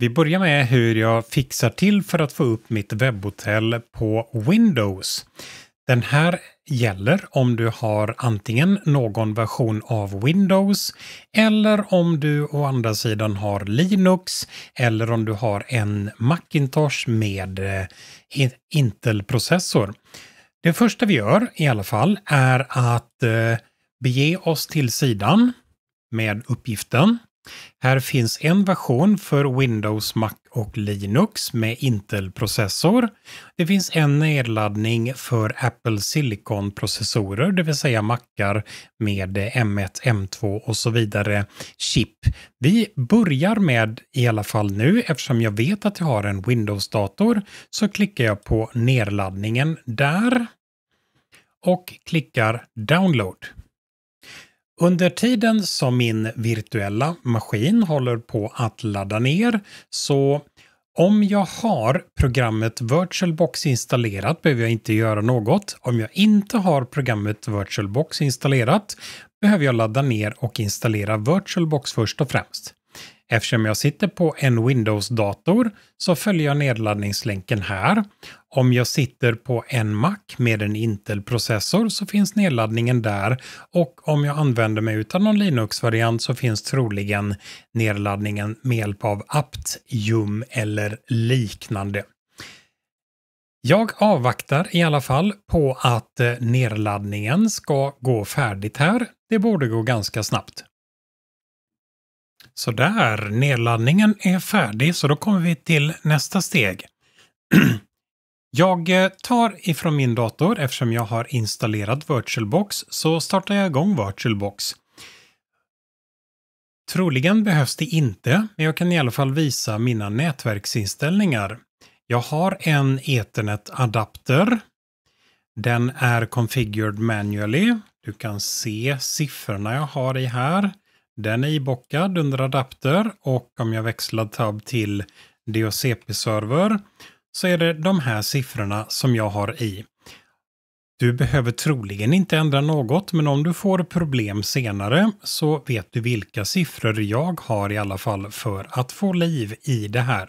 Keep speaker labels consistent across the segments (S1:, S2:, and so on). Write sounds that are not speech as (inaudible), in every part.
S1: Vi börjar med hur jag fixar till för att få upp mitt webbhotell på Windows. Den här gäller om du har antingen någon version av Windows eller om du å andra sidan har Linux eller om du har en Macintosh med eh, Intel-processor. Det första vi gör i alla fall är att eh, bege oss till sidan med uppgiften här finns en version för Windows, Mac och Linux med Intel-processor. Det finns en nedladdning för Apple Silicon-processorer, det vill säga Macar med M1, M2 och så vidare chip. Vi börjar med, i alla fall nu, eftersom jag vet att jag har en Windows-dator, så klickar jag på nedladdningen där och klickar Download. Under tiden som min virtuella maskin håller på att ladda ner så om jag har programmet VirtualBox installerat behöver jag inte göra något. Om jag inte har programmet VirtualBox installerat behöver jag ladda ner och installera VirtualBox först och främst. Eftersom jag sitter på en Windows-dator så följer jag nedladdningslänken här om jag sitter på en Mac med en Intel-processor så finns nedladdningen där och om jag använder mig utan någon Linux-variant så finns troligen nedladdningen med hjälp av Apt, Aptium eller liknande. Jag avvaktar i alla fall på att eh, nedladdningen ska gå färdigt här. Det borde gå ganska snabbt. Så där, nedladdningen är färdig så då kommer vi till nästa steg. (clears throat) Jag eh, tar ifrån min dator, eftersom jag har installerat VirtualBox, så startar jag igång VirtualBox. Troligen behövs det inte, men jag kan i alla fall visa mina nätverksinställningar. Jag har en Ethernet-adapter. Den är configured manually. Du kan se siffrorna jag har i här. Den är ibockad under adapter och om jag växlar tab till docp server så är det de här siffrorna som jag har i. Du behöver troligen inte ändra något, men om du får problem senare så vet du vilka siffror jag har i alla fall för att få liv i det här.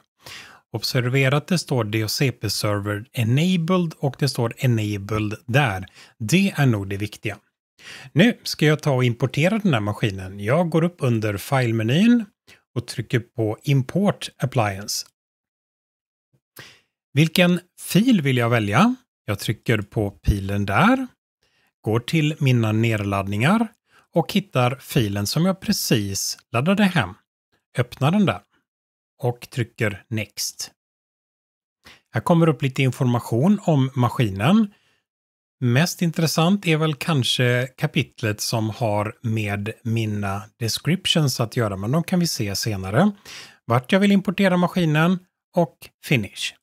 S1: Observera att det står DHCP Server Enabled och det står Enabled där. Det är nog det viktiga. Nu ska jag ta och importera den här maskinen. Jag går upp under filemenyn och trycker på Import Appliance. Vilken fil vill jag välja? Jag trycker på pilen där, går till mina nedladdningar och hittar filen som jag precis laddade hem. Öppnar den där och trycker Next. Här kommer upp lite information om maskinen. Mest intressant är väl kanske kapitlet som har med mina descriptions att göra, men de kan vi se senare. Vart jag vill importera maskinen och Finish.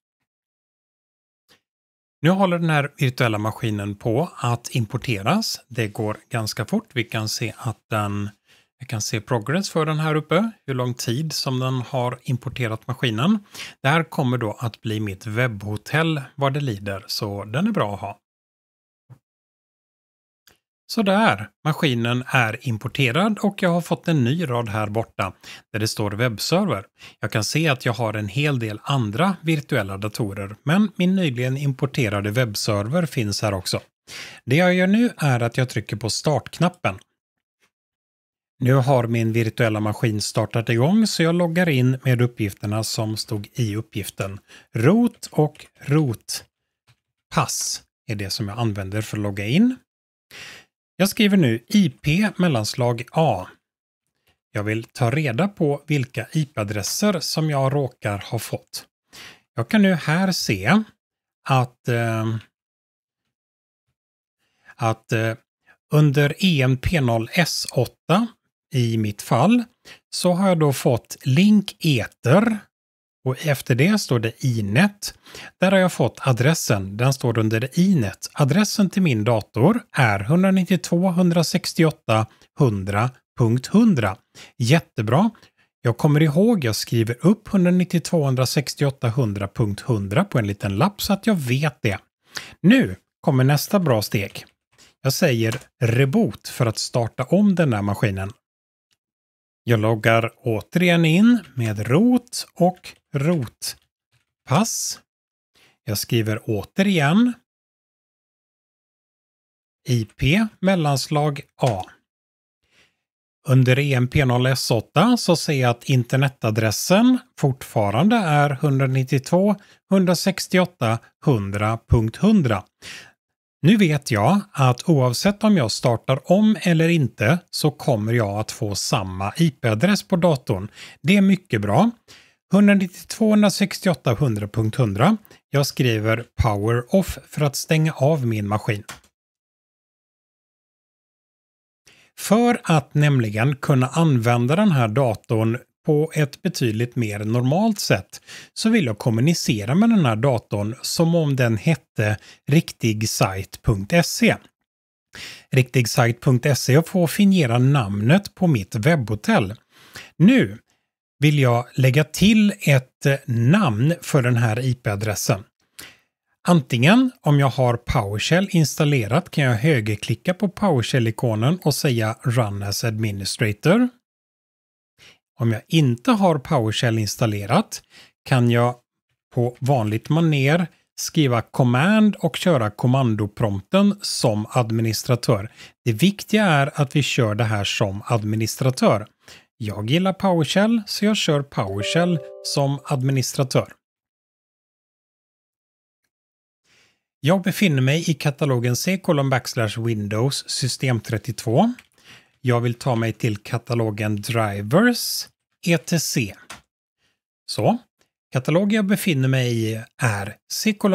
S1: Nu håller den här virtuella maskinen på att importeras. Det går ganska fort. Vi kan se att den vi kan se progress för den här uppe, hur lång tid som den har importerat maskinen. Det här kommer då att bli mitt webbhotell vad det lider, så den är bra att ha. Sådär, maskinen är importerad och jag har fått en ny rad här borta där det står webbserver. Jag kan se att jag har en hel del andra virtuella datorer, men min nyligen importerade webbserver finns här också. Det jag gör nu är att jag trycker på startknappen. Nu har min virtuella maskin startat igång så jag loggar in med uppgifterna som stod i uppgiften. Rot och rotpass är det som jag använder för att logga in. Jag skriver nu IP mellanslag A. Jag vill ta reda på vilka IP-adresser som jag råkar ha fått. Jag kan nu här se att, eh, att eh, under EMP0S8 i mitt fall så har jag då fått link eter och efter det står det inet. Där har jag fått adressen. Den står under inet. E adressen till min dator är 192.168.100.100. Jättebra. Jag kommer ihåg, jag skriver upp 192.168.100.100 på en liten lapp så att jag vet det. Nu kommer nästa bra steg. Jag säger reboot för att starta om den här maskinen. Jag loggar återigen in med rot och rotpass. Jag skriver återigen IP mellanslag A. Under EMP0S8 så ser jag att internetadressen fortfarande är 192.168.100.100. Nu vet jag att oavsett om jag startar om eller inte så kommer jag att få samma IP-adress på datorn. Det är mycket bra. 192.168.100.100. Jag skriver power off för att stänga av min maskin. För att nämligen kunna använda den här datorn på ett betydligt mer normalt sätt så vill jag kommunicera med den här datorn som om den hette Riktigsite.se Riktigsajt.se får fingera namnet på mitt webbhotell. Nu vill jag lägga till ett eh, namn för den här IP-adressen. Antingen om jag har PowerShell installerat kan jag högerklicka på PowerShell-ikonen och säga Run as administrator. Om jag inte har PowerShell installerat kan jag på vanligt maner skriva command och köra kommandoprompten som administratör. Det viktiga är att vi kör det här som administratör. Jag gillar PowerShell så jag kör PowerShell som administratör. Jag befinner mig i katalogen C backslash Windows System 32. Jag vill ta mig till katalogen Drivers ETC. Så katalogen jag befinner mig i är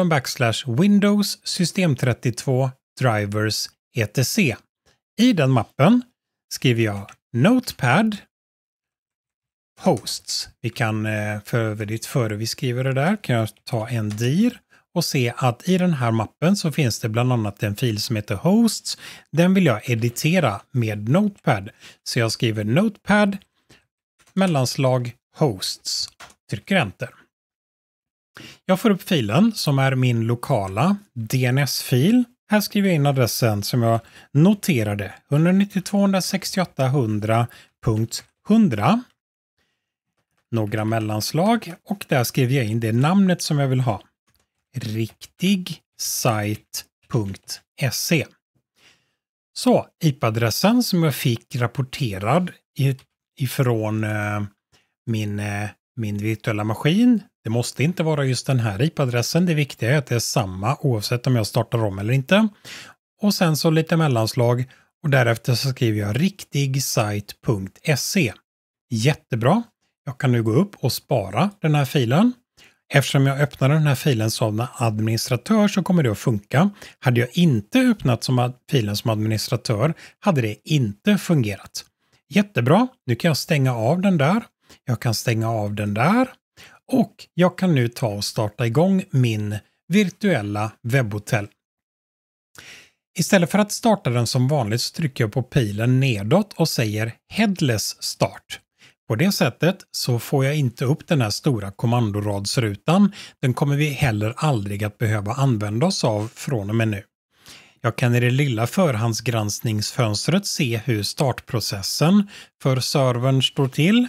S1: Backslash Windows System32 Drivers ETC. I den mappen skriver jag Notepad Posts. Vi kan eh, för övrigt före vi skriver det där kan jag ta en dir och se att i den här mappen så finns det bland annat en fil som heter Hosts. Den vill jag editera med Notepad. Så jag skriver Notepad mellanslag Hosts. Trycker Enter. Jag får upp filen som är min lokala DNS-fil. Här skriver jag in adressen som jag noterade 192.168.100.100 några mellanslag och där skriver jag in det namnet som jag vill ha riktigsite.se. Så IP-adressen som jag fick rapporterad ifrån eh, min, eh, min virtuella maskin. Det måste inte vara just den här IP-adressen. Det viktiga är att det är samma oavsett om jag startar om eller inte. Och sen så lite mellanslag och därefter så skriver jag riktigsite.se. Jättebra. Jag kan nu gå upp och spara den här filen. Eftersom jag öppnade den här filen som administratör så kommer det att funka. Hade jag inte öppnat som filen som administratör hade det inte fungerat. Jättebra, nu kan jag stänga av den där. Jag kan stänga av den där. Och jag kan nu ta och starta igång min virtuella webbhotell. Istället för att starta den som vanligt så trycker jag på pilen nedåt och säger Headless Start. På det sättet så får jag inte upp den här stora kommandoradsrutan. Den kommer vi heller aldrig att behöva använda oss av från och med nu. Jag kan i det lilla förhandsgranskningsfönstret se hur startprocessen för servern står till.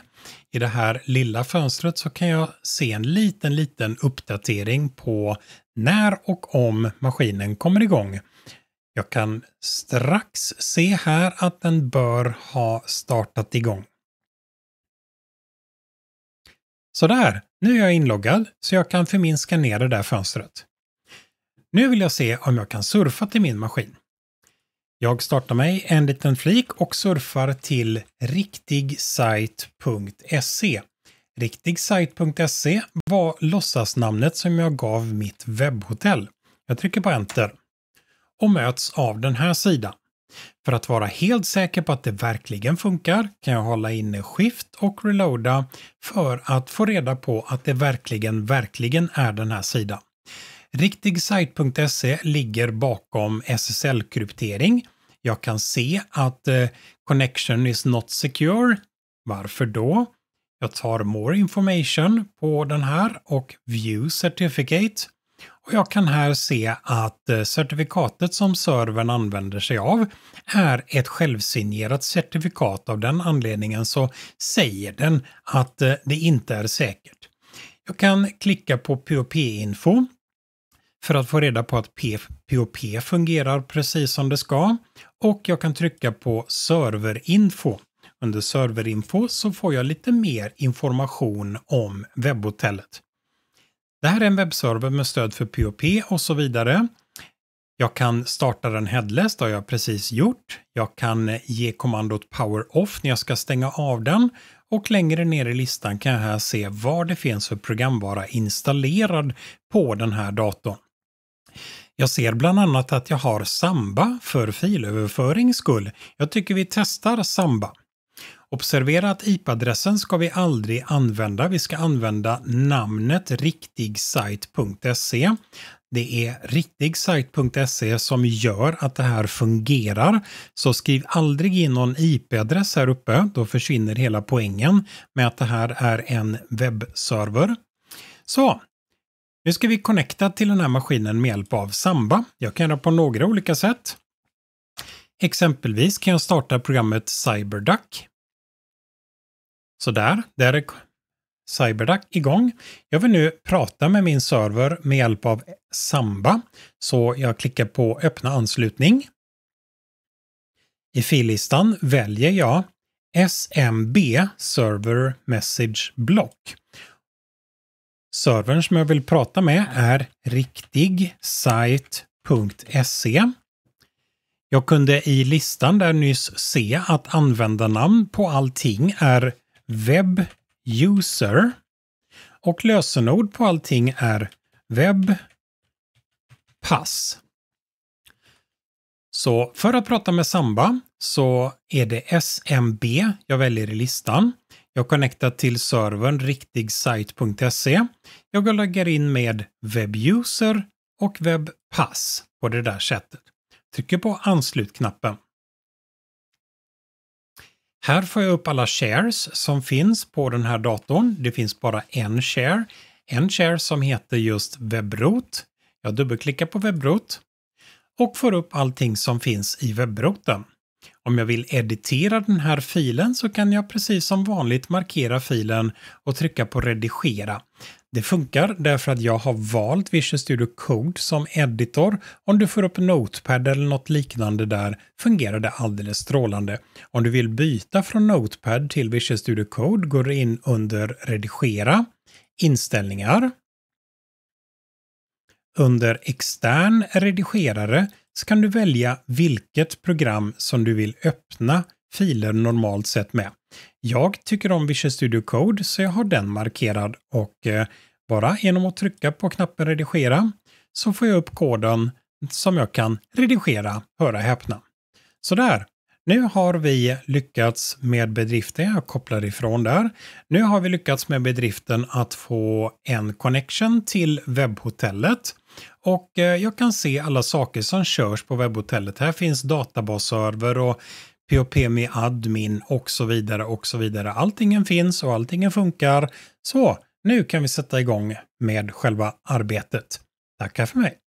S1: I det här lilla fönstret så kan jag se en liten, liten uppdatering på när och om maskinen kommer igång. Jag kan strax se här att den bör ha startat igång. Sådär, nu är jag inloggad så jag kan förminska ner det där fönstret. Nu vill jag se om jag kan surfa till min maskin. Jag startar mig en liten flik och surfar till riktigsite.se Riktigsite.se var låtsasnamnet som jag gav mitt webbhotell. Jag trycker på enter och möts av den här sidan. För att vara helt säker på att det verkligen funkar kan jag hålla inne Shift och Reloada för att få reda på att det verkligen, verkligen är den här sidan. Riktigsite.se ligger bakom SSL-kryptering. Jag kan se att eh, connection is not secure. Varför då? Jag tar more information på den här och view certificate. Och jag kan här se att eh, certifikatet som servern använder sig av är ett självsignerat certifikat. Av den anledningen så säger den att eh, det inte är säkert. Jag kan klicka på POP-info för att få reda på att POP fungerar precis som det ska. Och jag kan trycka på serverinfo. Under serverinfo så får jag lite mer information om webbhotellet. Det här är en webbserver med stöd för POP och så vidare. Jag kan starta den headless, det har jag precis gjort. Jag kan eh, ge kommandot power off när jag ska stänga av den och längre ner i listan kan jag här se vad det finns för programvara installerad på den här datorn. Jag ser bland annat att jag har Samba för filöverförings skull. Jag tycker vi testar Samba. Observera att IP-adressen ska vi aldrig använda. Vi ska använda namnet riktigsite.se. Det är riktigsite.se som gör att det här fungerar. Så skriv aldrig in någon IP-adress här uppe. Då försvinner hela poängen med att det här är en webbserver. Så, nu ska vi connecta till den här maskinen med hjälp av Samba. Jag kan göra på några olika sätt. Exempelvis kan jag starta programmet CyberDuck. Sådär, där är CyberDuck igång. Jag vill nu prata med min server med hjälp av Samba, så jag klickar på öppna anslutning. I fillistan väljer jag SMB Server Message Block. Servern som jag vill prata med är riktigsite.se. Jag kunde i listan där nyss se att användarnamn på allting är user Och lösenord på allting är pass. Så för att prata med Samba så är det SMB jag väljer i listan. Jag connectar till servern riktigsite.se. Jag loggar in med webbuser och webpass på det där sättet. Trycker på anslutknappen. Här får jag upp alla shares som finns på den här datorn. Det finns bara en share. En share som heter just webroot. Jag dubbelklickar på webroot och får upp allting som finns i webbroten. Om jag vill editera den här filen så kan jag precis som vanligt markera filen och trycka på redigera. Det funkar därför att jag har valt Visual Studio Code som editor. Om du får upp Notepad eller något liknande där fungerar det alldeles strålande. Om du vill byta från Notepad till Visual Studio Code går du in under Redigera, Inställningar. Under Extern redigerare så kan du välja vilket program som du vill öppna filer normalt sett med. Jag tycker om Visual Studio Code så jag har den markerad och eh, bara genom att trycka på knappen redigera så får jag upp koden som jag kan redigera, höra häpna. Sådär, nu har vi lyckats med bedriften, jag kopplar ifrån där. Nu har vi lyckats med bedriften att få en connection till webbhotellet. Och eh, jag kan se alla saker som körs på webbhotellet. Här finns databasserver och POP med admin och så vidare och så vidare. Alltingen finns och alltingen funkar. Så nu kan vi sätta igång med själva arbetet. Tackar för mig.